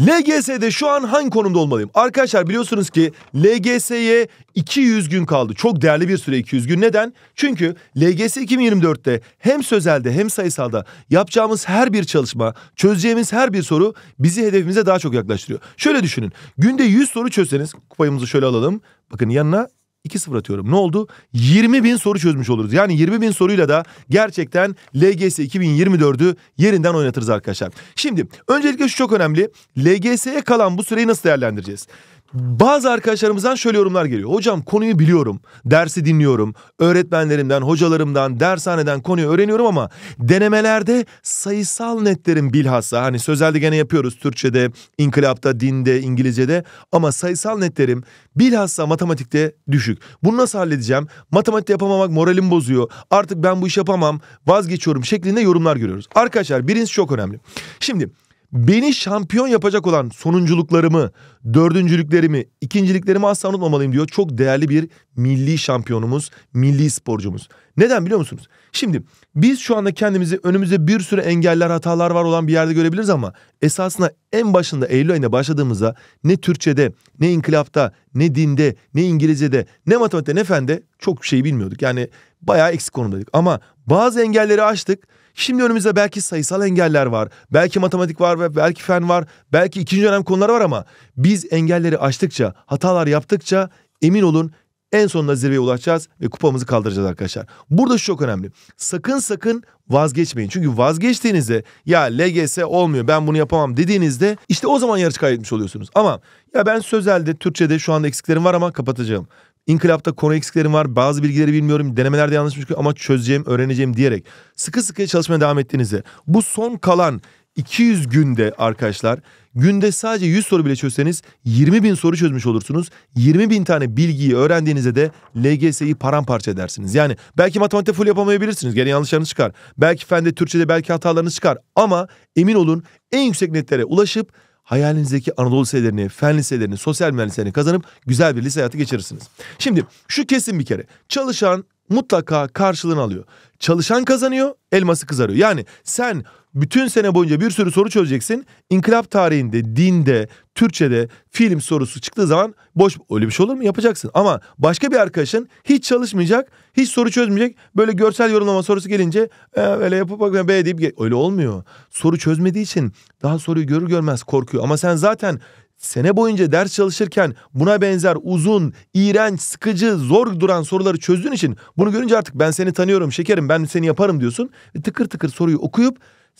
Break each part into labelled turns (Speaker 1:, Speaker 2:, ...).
Speaker 1: LGS'de şu an hangi konumda olmalıyım? Arkadaşlar biliyorsunuz ki LGS'ye 200 gün kaldı. Çok değerli bir süre 200 gün. Neden? Çünkü LGS 2024'te hem sözelde hem sayısalda yapacağımız her bir çalışma, çözeceğimiz her bir soru bizi hedefimize daha çok yaklaştırıyor. Şöyle düşünün. Günde 100 soru çözseniz, kupayımızı şöyle alalım. Bakın yanına 2-0 atıyorum. Ne oldu? 20 bin soru çözmüş oluruz. Yani 20 bin soruyla da gerçekten LGS 2024'ü yerinden oynatırız arkadaşlar. Şimdi öncelikle şu çok önemli. LGS'ye kalan bu süreyi nasıl değerlendireceğiz? bazı arkadaşlarımızdan şöyle yorumlar geliyor. Hocam konuyu biliyorum, dersi dinliyorum, öğretmenlerimden, hocalarımdan, dershaneden konuyu öğreniyorum ama denemelerde sayısal netlerim bilhassa hani sözelde gene yapıyoruz Türkçe'de, inkılapta, dinde, İngilizce'de ama sayısal netlerim bilhassa matematikte düşük. Bunu nasıl halledeceğim? matematik yapamamak moralim bozuyor, artık ben bu iş yapamam, vazgeçiyorum şeklinde yorumlar görüyoruz. Arkadaşlar birincisi çok önemli. Şimdi Beni şampiyon yapacak olan sonunculuklarımı, dördüncülüklerimi, ikinciliklerimi asla unutmamalıyım diyor. Çok değerli bir milli şampiyonumuz, milli sporcumuz. Neden biliyor musunuz? Şimdi biz şu anda kendimizi önümüzde bir sürü engeller, hatalar var olan bir yerde görebiliriz ama esasında en başında Eylül ayında başladığımızda ne Türkçe'de, ne inkılapta, ne dinde, ne İngilizce'de, ne matematikte, ne fende çok şey bilmiyorduk. Yani bayağı eksik konumdaydık. Ama bazı engelleri aştık Şimdi önümüzde belki sayısal engeller var, belki matematik var ve belki fen var, belki ikinci dönem konuları var ama biz engelleri aştıkça, hatalar yaptıkça emin olun en sonunda zirveye ulaşacağız ve kupamızı kaldıracağız arkadaşlar. Burada şu çok önemli. Sakın sakın vazgeçmeyin. Çünkü vazgeçtiğinizde ya LGS olmuyor ben bunu yapamam dediğinizde işte o zaman yarış kaybetmiş oluyorsunuz. Ama ya ben sözelde Türkçe'de şu anda eksiklerim var ama kapatacağım. İnkılapta konu eksiklerim var. Bazı bilgileri bilmiyorum. Denemelerde yanlış şey ama çözeceğim, öğreneceğim diyerek sıkı sıkı çalışmaya devam ettiğinizde bu son kalan 200 günde arkadaşlar günde sadece 100 soru bile çözseniz 20 bin soru çözmüş olursunuz. 20 bin tane bilgiyi öğrendiğinizde de LGS'yi paramparça edersiniz. Yani belki matematik full yapamayabilirsiniz. Gene yanlışlarınız çıkar. Belki fende, Türkçe'de belki hatalarınız çıkar. Ama emin olun en yüksek netlere ulaşıp hayalinizdeki Anadolu liselerini, fen liselerini, sosyal mühendislerini kazanıp güzel bir lise hayatı geçirirsiniz. Şimdi şu kesin bir kere. Çalışan mutlaka karşılığını alıyor. Çalışan kazanıyor, elması kızarıyor. Yani sen bütün sene boyunca bir sürü soru çözeceksin. İnkılap tarihinde, dinde, Türkçe'de film sorusu çıktığı zaman boş öyle bir şey olur mu? Yapacaksın. Ama başka bir arkadaşın hiç çalışmayacak, hiç soru çözmeyecek. Böyle görsel yorumlama sorusu gelince e, öyle yapıp bakma be deyip öyle olmuyor. Soru çözmediği için daha soruyu görür görmez korkuyor. Ama sen zaten sene boyunca ders çalışırken buna benzer uzun, iğrenç, sıkıcı, zor duran soruları çözdüğün için bunu görünce artık ben seni tanıyorum şekerim ben seni yaparım diyorsun. Ve tıkır tıkır soruyu okuyup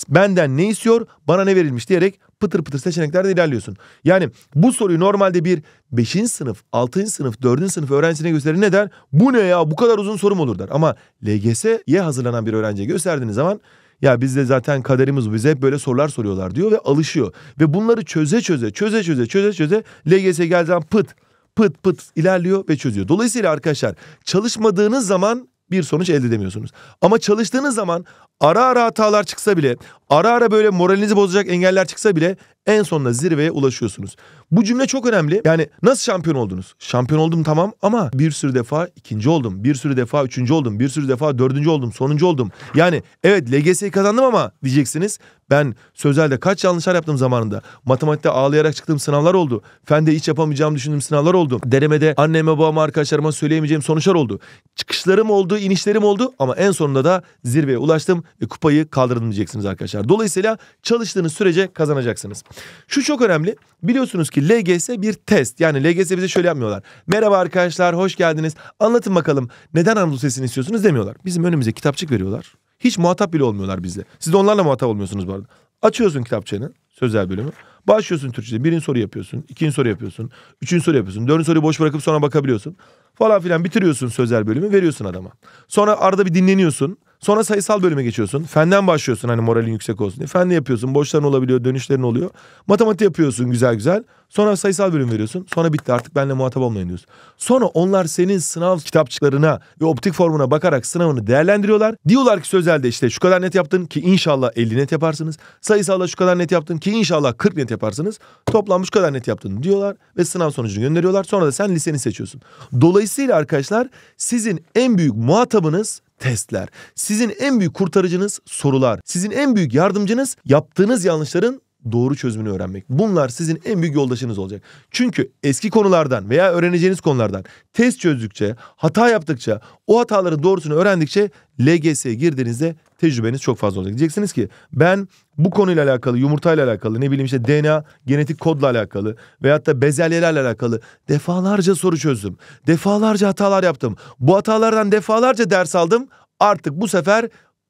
Speaker 1: benden ne istiyor bana ne verilmiş diyerek pıtır pıtır seçeneklerde ilerliyorsun. Yani bu soruyu normalde bir 5. sınıf, 6. sınıf, 4. sınıf öğrencisine gösterir ne der? Bu ne ya bu kadar uzun sorum olur der. Ama LGS'ye hazırlanan bir öğrenciye gösterdiğiniz zaman ya bizde zaten kaderimiz bu. Bize hep böyle sorular soruyorlar diyor ve alışıyor. Ve bunları çöze çöze çöze çöze çöze çöze LGS geldiği pıt pıt pıt ilerliyor ve çözüyor. Dolayısıyla arkadaşlar çalışmadığınız zaman bir sonuç elde edemiyorsunuz. Ama çalıştığınız zaman ara ara hatalar çıksa bile, ara ara böyle moralinizi bozacak engeller çıksa bile en sonunda zirveye ulaşıyorsunuz. Bu cümle çok önemli. Yani nasıl şampiyon oldunuz? Şampiyon oldum tamam ama bir sürü defa ikinci oldum. Bir sürü defa üçüncü oldum. Bir sürü defa dördüncü oldum. Sonuncu oldum. Yani evet LGS'yi kazandım ama diyeceksiniz. Ben sözelde kaç yanlışlar yaptım zamanında. Matematikte ağlayarak çıktığım sınavlar oldu. Fende hiç yapamayacağım düşündüğüm sınavlar oldu. Deremede anneme babama arkadaşlarıma söyleyemeyeceğim sonuçlar oldu. Çıkışlarım oldu, inişlerim oldu ama en sonunda da zirveye ulaştım ve kupayı kaldırdım diyeceksiniz arkadaşlar. Dolayısıyla çalıştığınız sürece kazanacaksınız. Şu çok önemli. Biliyorsunuz ki LGS bir test. Yani LGS bize şöyle yapmıyorlar. Merhaba arkadaşlar, hoş geldiniz. Anlatın bakalım neden Anadolu Sesini istiyorsunuz demiyorlar. Bizim önümüze kitapçık veriyorlar. Hiç muhatap bile olmuyorlar bizle. Siz de onlarla muhatap olmuyorsunuz bu arada. Açıyorsun kitapçığını, sözel bölümü. Başlıyorsun Türkçe'de. Birinci soru yapıyorsun, ikinci soru yapıyorsun, üçüncü soru yapıyorsun. Dördüncü soruyu boş bırakıp sonra bakabiliyorsun. Falan filan bitiriyorsun sözel bölümü, veriyorsun adama. Sonra arada bir dinleniyorsun. Sonra sayısal bölüme geçiyorsun. Fenden başlıyorsun hani moralin yüksek olsun diye. Fenle yapıyorsun. Boşların olabiliyor, dönüşlerin oluyor. Matematik yapıyorsun güzel güzel. Sonra sayısal bölüm veriyorsun. Sonra bitti artık benle muhatap olmayın diyorsun. Sonra onlar senin sınav kitapçıklarına ve optik formuna bakarak sınavını değerlendiriyorlar. Diyorlar ki sözelde işte şu kadar net yaptın ki inşallah 50 net yaparsınız. Sayısalda şu kadar net yaptın ki inşallah 40 net yaparsınız. Toplam şu kadar net yaptın diyorlar ve sınav sonucunu gönderiyorlar. Sonra da sen liseni seçiyorsun. Dolayısıyla arkadaşlar sizin en büyük muhatabınız testler. Sizin en büyük kurtarıcınız sorular. Sizin en büyük yardımcınız yaptığınız yanlışların doğru çözümünü öğrenmek. Bunlar sizin en büyük yoldaşınız olacak. Çünkü eski konulardan veya öğreneceğiniz konulardan test çözdükçe, hata yaptıkça, o hataların doğrusunu öğrendikçe LGS'ye girdiğinizde tecrübeniz çok fazla olacak. Diyeceksiniz ki ben bu konuyla alakalı, yumurtayla alakalı, ne bileyim işte DNA, genetik kodla alakalı veyahut da bezelyelerle alakalı defalarca soru çözdüm. Defalarca hatalar yaptım. Bu hatalardan defalarca ders aldım. Artık bu sefer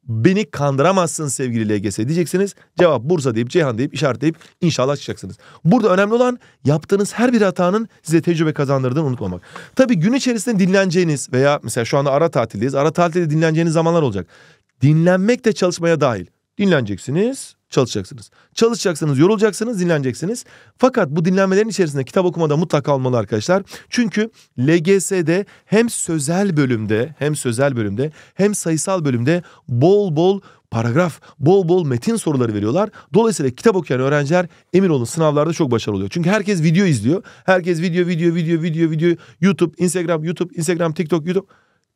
Speaker 1: Beni kandıramazsın sevgili LGS diyeceksiniz. Cevap Bursa deyip Ceyhan deyip işaretleyip inşallah çıkacaksınız. Burada önemli olan yaptığınız her bir hatanın size tecrübe kazandırdığını unutmamak. Tabii gün içerisinde dinleneceğiniz veya mesela şu anda ara tatildeyiz. Ara tatilde dinleneceğiniz zamanlar olacak. Dinlenmek de çalışmaya dahil. Dinleneceksiniz çalışacaksınız. Çalışacaksınız, yorulacaksınız, dinleneceksiniz. Fakat bu dinlenmelerin içerisinde kitap okumada mutlaka olmalı arkadaşlar. Çünkü LGS'de hem sözel bölümde, hem sözel bölümde, hem sayısal bölümde bol bol paragraf, bol bol metin soruları veriyorlar. Dolayısıyla kitap okuyan öğrenciler emin olun sınavlarda çok başarılı oluyor. Çünkü herkes video izliyor. Herkes video, video, video, video, video, YouTube, Instagram, YouTube, Instagram, TikTok, YouTube.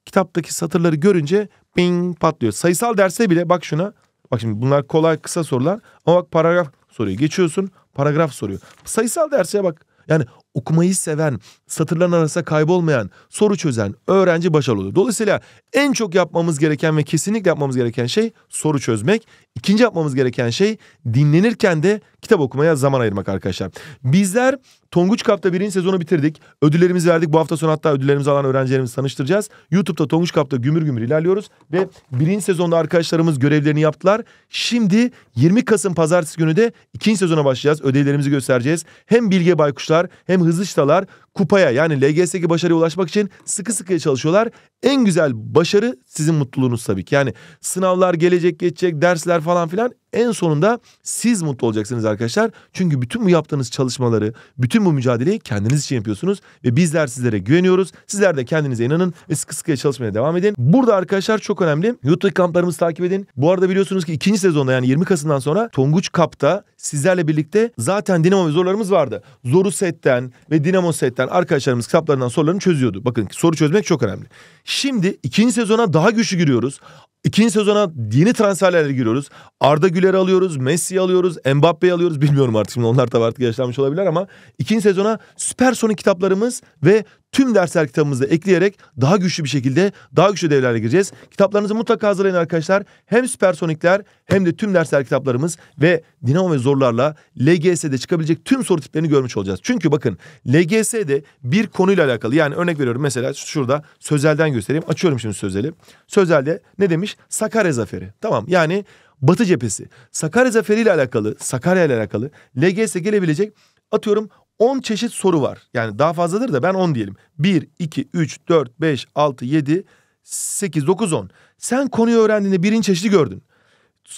Speaker 1: Kitaptaki satırları görünce ping patlıyor. Sayısal derste bile bak şuna Bak şimdi bunlar kolay kısa sorular ama bak paragraf soruyor. Geçiyorsun paragraf soruyor. Sayısal derse bak. Yani okumayı seven, satırların arasında kaybolmayan, soru çözen öğrenci başarılı oluyor. Dolayısıyla en çok yapmamız gereken ve kesinlikle yapmamız gereken şey soru çözmek. İkinci yapmamız gereken şey dinlenirken de kitap okumaya zaman ayırmak arkadaşlar. Bizler Tonguç Kap'ta birinci sezonu bitirdik. Ödüllerimizi verdik. Bu hafta sonu hatta ödüllerimizi alan öğrencilerimizi tanıştıracağız. YouTube'da Tonguç Kap'ta gümür gümür ilerliyoruz. Ve birinci sezonda arkadaşlarımız görevlerini yaptılar. Şimdi 20 Kasım pazartesi günü de ikinci sezona başlayacağız. Ödevlerimizi göstereceğiz. Hem Bilge Baykuşlar hem hızlı çıtalar kupaya yani LGS'deki başarıya ulaşmak için sıkı sıkıya çalışıyorlar. En güzel başarı sizin mutluluğunuz tabii ki. Yani sınavlar gelecek geçecek dersler falan filan en sonunda siz mutlu olacaksınız arkadaşlar. Çünkü bütün bu yaptığınız çalışmaları, bütün bu mücadeleyi kendiniz için yapıyorsunuz. Ve bizler sizlere güveniyoruz. Sizler de kendinize inanın ve sıkı sıkıya çalışmaya devam edin. Burada arkadaşlar çok önemli. YouTube kamplarımızı takip edin. Bu arada biliyorsunuz ki ikinci sezonda yani 20 Kasım'dan sonra Tonguç Kap'ta sizlerle birlikte zaten Dinamo ve Zorlarımız vardı. Zoru setten ve Dinamo setten internetten arkadaşlarımız kitaplarından sorularını çözüyordu. Bakın soru çözmek çok önemli. Şimdi ikinci sezona daha güçlü giriyoruz. İkinci sezona yeni transferlerle giriyoruz. Arda Güler'i alıyoruz, Messi'yi alıyoruz, Mbappe'yi alıyoruz. Bilmiyorum artık şimdi onlar da artık yaşlanmış olabilir ama ikinci sezona süper sonu kitaplarımız ve tüm dersler kitabımızda ekleyerek daha güçlü bir şekilde daha güçlü devlerle gireceğiz. Kitaplarınızı mutlaka hazırlayın arkadaşlar. Hem süpersonikler hem de tüm dersler kitaplarımız ve dinamo ve zorlarla LGS'de çıkabilecek tüm soru tiplerini görmüş olacağız. Çünkü bakın LGS'de bir konuyla alakalı yani örnek veriyorum mesela şurada sözelden göstereyim. Açıyorum şimdi sözeli. Sözelde ne demiş? Sakarya Zaferi. Tamam yani Batı cephesi. Sakarya Zaferi ile alakalı, Sakarya ile alakalı LGS gelebilecek atıyorum 10 çeşit soru var. Yani daha fazladır da ben 10 diyelim. 1, 2, 3, 4, 5, 6, 7, 8, 9, 10. Sen konuyu öğrendiğinde birinci çeşidi gördün.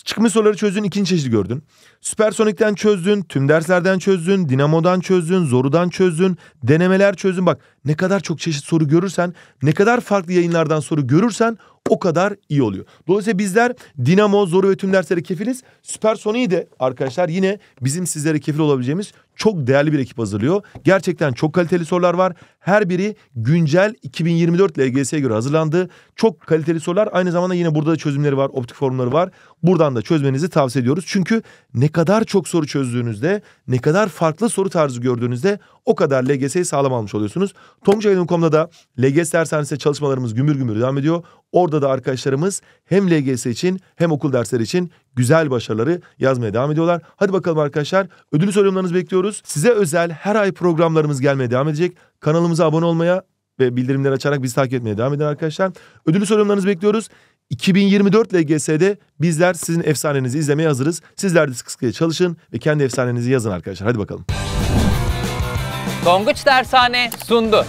Speaker 1: Çıkmış soruları çözdün, ikinci çeşidi gördün. Süpersonik'ten çözdün, tüm derslerden çözdün, dinamodan çözdün, zorudan çözdün, denemeler çözdün. Bak ne kadar çok çeşit soru görürsen, ne kadar farklı yayınlardan soru görürsen o kadar iyi oluyor. Dolayısıyla bizler dinamo, zoru ve tüm derslere kefiliz. Süpersoniği de arkadaşlar yine bizim sizlere kefil olabileceğimiz çok değerli bir ekip hazırlıyor. Gerçekten çok kaliteli sorular var. Her biri güncel 2024 LGS'ye göre hazırlandı. Çok kaliteli sorular. Aynı zamanda yine burada da çözümleri var, optik formları var. Buradan da çözmenizi tavsiye ediyoruz. Çünkü ne kadar çok soru çözdüğünüzde, ne kadar farklı soru tarzı gördüğünüzde o kadar LGS'yi sağlam almış oluyorsunuz. Tomcaylin.com'da da LGS dershanesinde çalışmalarımız gümür gümür devam ediyor. Orada da arkadaşlarımız hem LGS için hem okul dersleri için güzel başarıları yazmaya devam ediyorlar. Hadi bakalım arkadaşlar ödül sorumlarınızı bekliyoruz. Size özel her ay programlarımız gelmeye devam edecek. Kanalımıza abone olmaya ve bildirimleri açarak bizi takip etmeye devam edin arkadaşlar. Ödülü sorumlarınızı bekliyoruz. 2024 LGS'de bizler sizin efsanenizi izlemeye hazırız. Sizler de sıkı sıkıya çalışın ve kendi efsanenizi yazın arkadaşlar. Hadi bakalım. Donguç Dershane sundu.